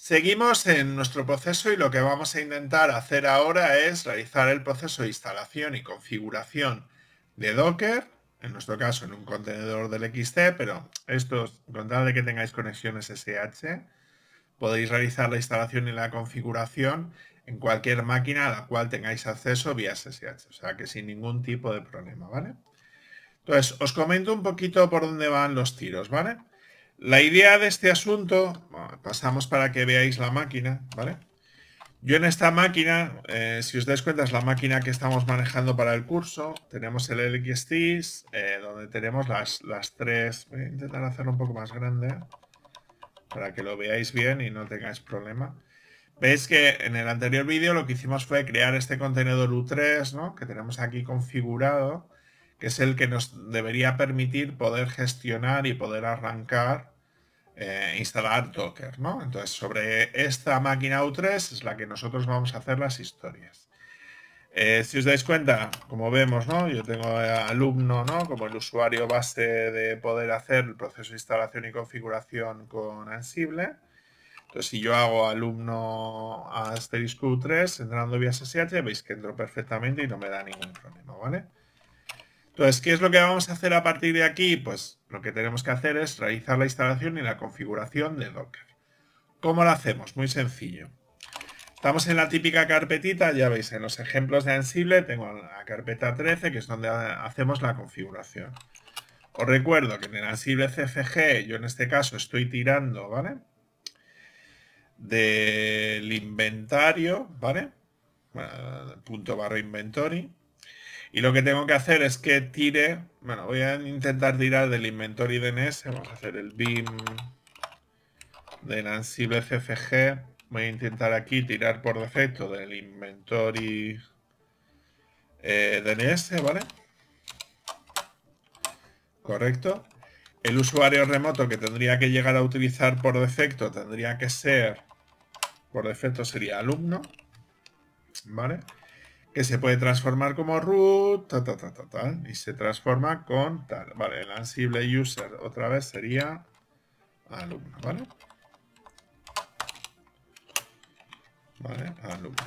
Seguimos en nuestro proceso y lo que vamos a intentar hacer ahora es realizar el proceso de instalación y configuración de Docker, en nuestro caso en un contenedor del XT, pero esto, con tal de que tengáis conexiones SH, podéis realizar la instalación y la configuración en cualquier máquina a la cual tengáis acceso vía SSH, o sea que sin ningún tipo de problema, ¿vale? Entonces, os comento un poquito por dónde van los tiros, ¿vale? vale la idea de este asunto, pasamos para que veáis la máquina, ¿vale? Yo en esta máquina, eh, si os dais cuenta, es la máquina que estamos manejando para el curso. Tenemos el LXTs, eh, donde tenemos las, las tres... Voy a intentar hacerlo un poco más grande, ¿eh? para que lo veáis bien y no tengáis problema. Veis que en el anterior vídeo lo que hicimos fue crear este contenedor U3, ¿no? Que tenemos aquí configurado que es el que nos debería permitir poder gestionar y poder arrancar, e instalar Docker, ¿no? Entonces, sobre esta máquina U3 es la que nosotros vamos a hacer las historias. Eh, si os dais cuenta, como vemos, ¿no? Yo tengo alumno, ¿no? Como el usuario base de poder hacer el proceso de instalación y configuración con Ansible. Entonces, si yo hago alumno u 3 entrando vía SSH, veis que entro perfectamente y no me da ningún problema, ¿vale? Entonces, ¿qué es lo que vamos a hacer a partir de aquí? Pues lo que tenemos que hacer es realizar la instalación y la configuración de Docker. ¿Cómo lo hacemos? Muy sencillo. Estamos en la típica carpetita, ya veis, en los ejemplos de Ansible tengo la carpeta 13, que es donde hacemos la configuración. Os recuerdo que en el Ansible CFG, yo en este caso estoy tirando, ¿vale? Del inventario, ¿vale? punto barra inventory. Y lo que tengo que hacer es que tire... Bueno, voy a intentar tirar del inventory DNS. E vamos a hacer el BIM de Ansible CFG. Voy a intentar aquí tirar por defecto del inventory eh, DNS, e ¿vale? Correcto. El usuario remoto que tendría que llegar a utilizar por defecto tendría que ser... Por defecto sería alumno, ¿vale? vale que se puede transformar como root, y se transforma con tal. Vale, el ansible user otra vez sería alumno, ¿vale? Vale, alumno.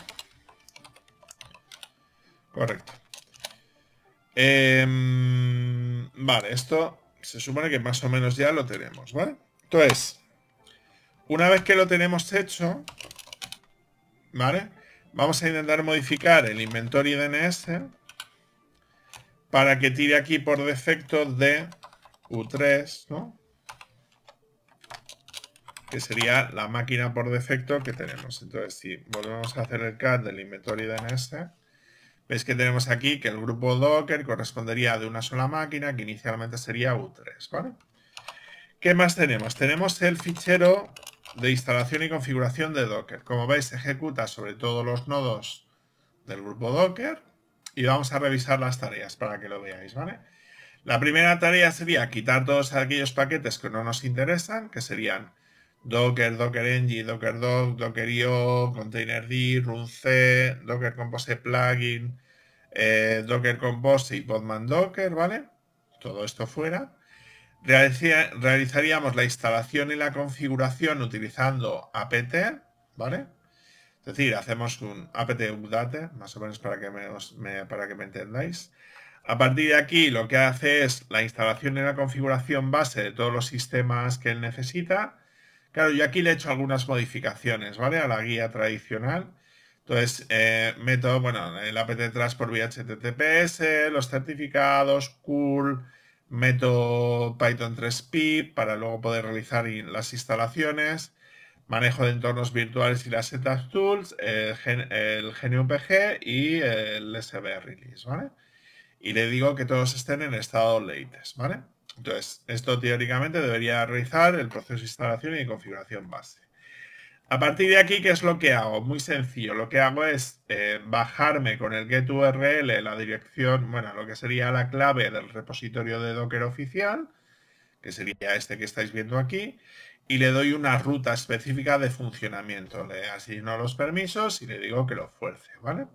Correcto. Em, vale, esto se supone que más o menos ya lo tenemos, ¿vale? Entonces, una vez que lo tenemos hecho, ¿vale? Vamos a intentar modificar el inventory DNS para que tire aquí por defecto de U3, ¿no? que sería la máquina por defecto que tenemos. Entonces, si volvemos a hacer el cat del inventory DNS, veis que tenemos aquí que el grupo Docker correspondería de una sola máquina, que inicialmente sería U3, ¿vale? ¿Qué más tenemos? Tenemos el fichero de instalación y configuración de Docker. Como veis, ejecuta sobre todos los nodos del grupo Docker y vamos a revisar las tareas para que lo veáis, ¿vale? La primera tarea sería quitar todos aquellos paquetes que no nos interesan, que serían Docker, Docker Engine, Docker Doc, Docker IO, Containerd, RunC, Docker Compose Plugin, eh, Docker Compose y Podman Docker, ¿vale? Todo esto fuera realizaríamos la instalación y la configuración utilizando apt, ¿vale? Es decir, hacemos un apt update, más o menos para que me, para que me entendáis. A partir de aquí lo que hace es la instalación y la configuración base de todos los sistemas que él necesita. Claro, yo aquí le he hecho algunas modificaciones, ¿vale? A la guía tradicional. Entonces, eh, meto, bueno, el apt tras por vía HTTPS, los certificados, cool, Meto Python 3P para luego poder realizar las instalaciones, manejo de entornos virtuales y las setup tools, el, el PG y el SB release, ¿vale? Y le digo que todos estén en estado latest, ¿vale? Entonces, esto teóricamente debería realizar el proceso de instalación y configuración base. A partir de aquí, ¿qué es lo que hago? Muy sencillo, lo que hago es eh, bajarme con el geturl la dirección, bueno, lo que sería la clave del repositorio de Docker oficial, que sería este que estáis viendo aquí, y le doy una ruta específica de funcionamiento. Le asigno los permisos y le digo que lo fuerce, ¿vale?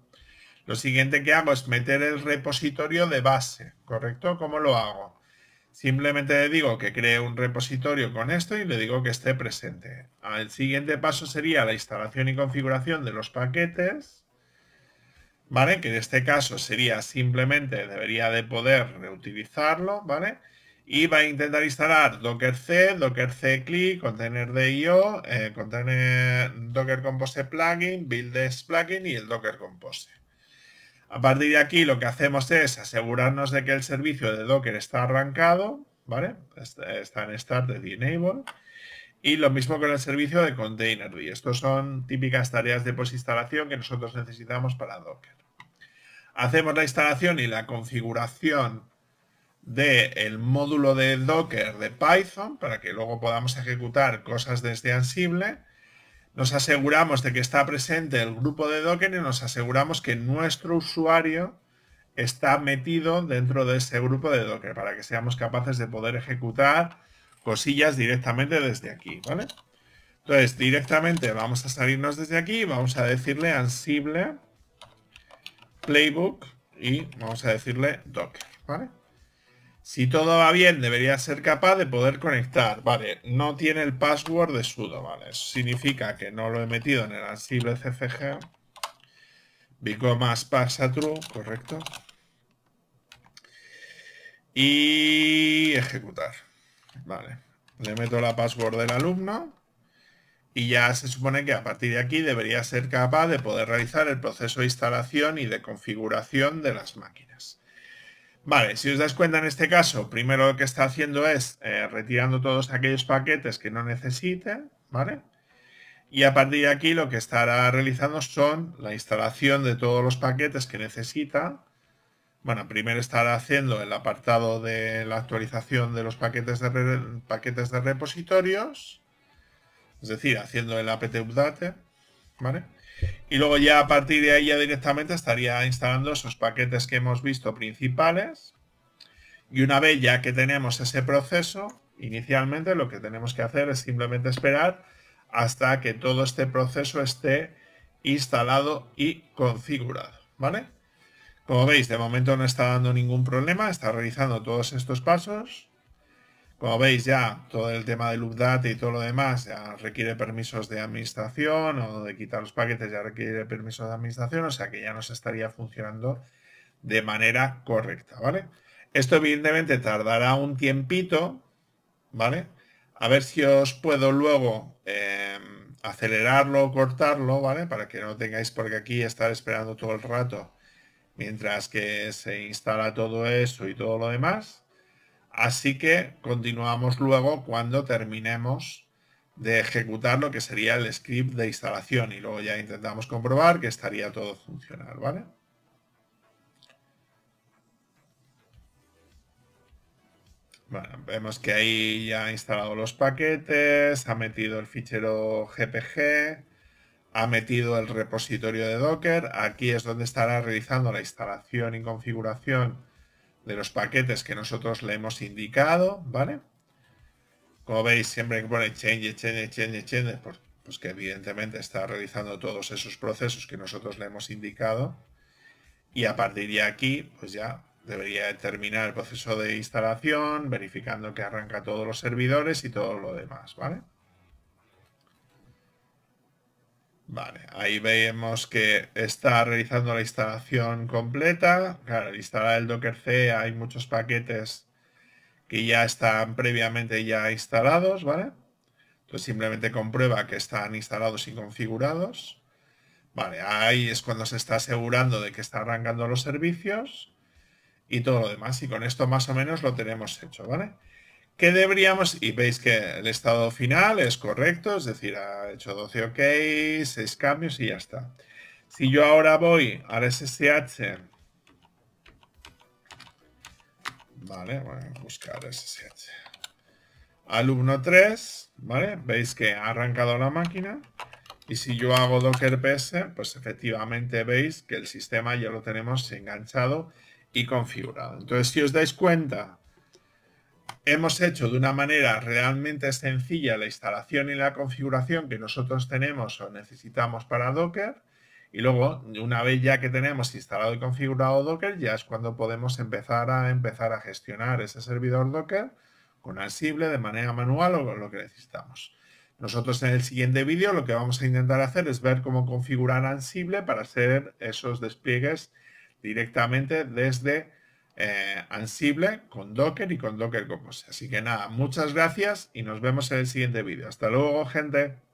Lo siguiente que hago es meter el repositorio de base, ¿correcto? ¿Cómo lo hago? Simplemente le digo que cree un repositorio con esto y le digo que esté presente. El siguiente paso sería la instalación y configuración de los paquetes, ¿vale? Que en este caso sería simplemente, debería de poder reutilizarlo, ¿vale? Y va a intentar instalar Docker-C, Docker-C CLI, Container de IO, eh, Docker Compose Plugin, Build Plugin y el Docker Compose. A partir de aquí lo que hacemos es asegurarnos de que el servicio de Docker está arrancado, Está en Start de Enable. Y lo mismo con el servicio de container Y estos son típicas tareas de postinstalación que nosotros necesitamos para Docker. Hacemos la instalación y la configuración del módulo de Docker de Python para que luego podamos ejecutar cosas desde Ansible nos aseguramos de que está presente el grupo de Docker y nos aseguramos que nuestro usuario está metido dentro de ese grupo de Docker para que seamos capaces de poder ejecutar cosillas directamente desde aquí, ¿vale? Entonces, directamente vamos a salirnos desde aquí y vamos a decirle Ansible Playbook y vamos a decirle Docker, ¿vale? Si todo va bien, debería ser capaz de poder conectar. Vale, no tiene el password de sudo, ¿vale? Eso significa que no lo he metido en el ansible CFG. Bico más pasa true, correcto. Y ejecutar. Vale. Le meto la password del alumno. Y ya se supone que a partir de aquí debería ser capaz de poder realizar el proceso de instalación y de configuración de las máquinas. Vale, si os das cuenta en este caso, primero lo que está haciendo es eh, retirando todos aquellos paquetes que no necesite, ¿vale? Y a partir de aquí lo que estará realizando son la instalación de todos los paquetes que necesita. Bueno, primero estará haciendo el apartado de la actualización de los paquetes de, paquetes de repositorios, es decir, haciendo el apt-update, ¿vale? Y luego ya a partir de ahí ya directamente estaría instalando esos paquetes que hemos visto principales. Y una vez ya que tenemos ese proceso, inicialmente lo que tenemos que hacer es simplemente esperar hasta que todo este proceso esté instalado y configurado, Como veis, de momento no está dando ningún problema, está realizando todos estos pasos. Como veis ya, todo el tema de loop data y todo lo demás ya requiere permisos de administración o de quitar los paquetes ya requiere permisos de administración, o sea que ya no se estaría funcionando de manera correcta, ¿vale? Esto evidentemente tardará un tiempito, ¿vale? A ver si os puedo luego em, acelerarlo o cortarlo, ¿vale? Para que no tengáis qué aquí estar esperando todo el rato mientras que se instala todo eso y todo lo demás. Así que continuamos luego cuando terminemos de ejecutar lo que sería el script de instalación y luego ya intentamos comprobar que estaría todo funcional, ¿vale? Bueno, vemos que ahí ya ha instalado los paquetes, ha metido el fichero GPG, ha metido el repositorio de Docker. Aquí es donde estará realizando la instalación y configuración de los paquetes que nosotros le hemos indicado, ¿vale? Como veis, siempre que pone change, change, change, change, pues, pues, que evidentemente está realizando todos esos procesos que nosotros le hemos indicado. Y a partir de aquí, pues ya debería terminar el proceso de instalación, verificando que arranca todos los servidores y todo lo demás, ¿vale? Vale, ahí vemos que está realizando la instalación completa. Claro, al instalar el Docker C hay muchos paquetes que ya están previamente ya instalados, ¿vale? Entonces simplemente comprueba que están instalados y configurados. Vale, ahí es cuando se está asegurando de que está arrancando los servicios y todo lo demás. Y con esto más o menos lo tenemos hecho, ¿vale? ¿Qué deberíamos? Y veis que el estado final es correcto, es decir, ha hecho 12 OK, 6 cambios y ya está. Si yo ahora voy al SSH, vale, a buscar SSH, alumno 3, vale, veis que ha arrancado la máquina. Y si yo hago docker ps, pues efectivamente veis que el sistema ya lo tenemos enganchado y configurado. Entonces, si os dais cuenta, hemos hecho de una manera realmente sencilla la instalación y la configuración que nosotros tenemos o necesitamos para Docker. Y luego, una vez ya que tenemos instalado y configurado Docker, ya es cuando podemos empezar a empezar a gestionar ese servidor Docker con Ansible de manera manual o con lo que necesitamos. Nosotros en el siguiente vídeo lo que vamos a intentar hacer es ver cómo configurar Ansible para hacer esos despliegues directamente desde eh, Ansible con Docker y con Docker Compose. Así que nada, muchas gracias y nos vemos en el siguiente vídeo. Hasta luego, gente.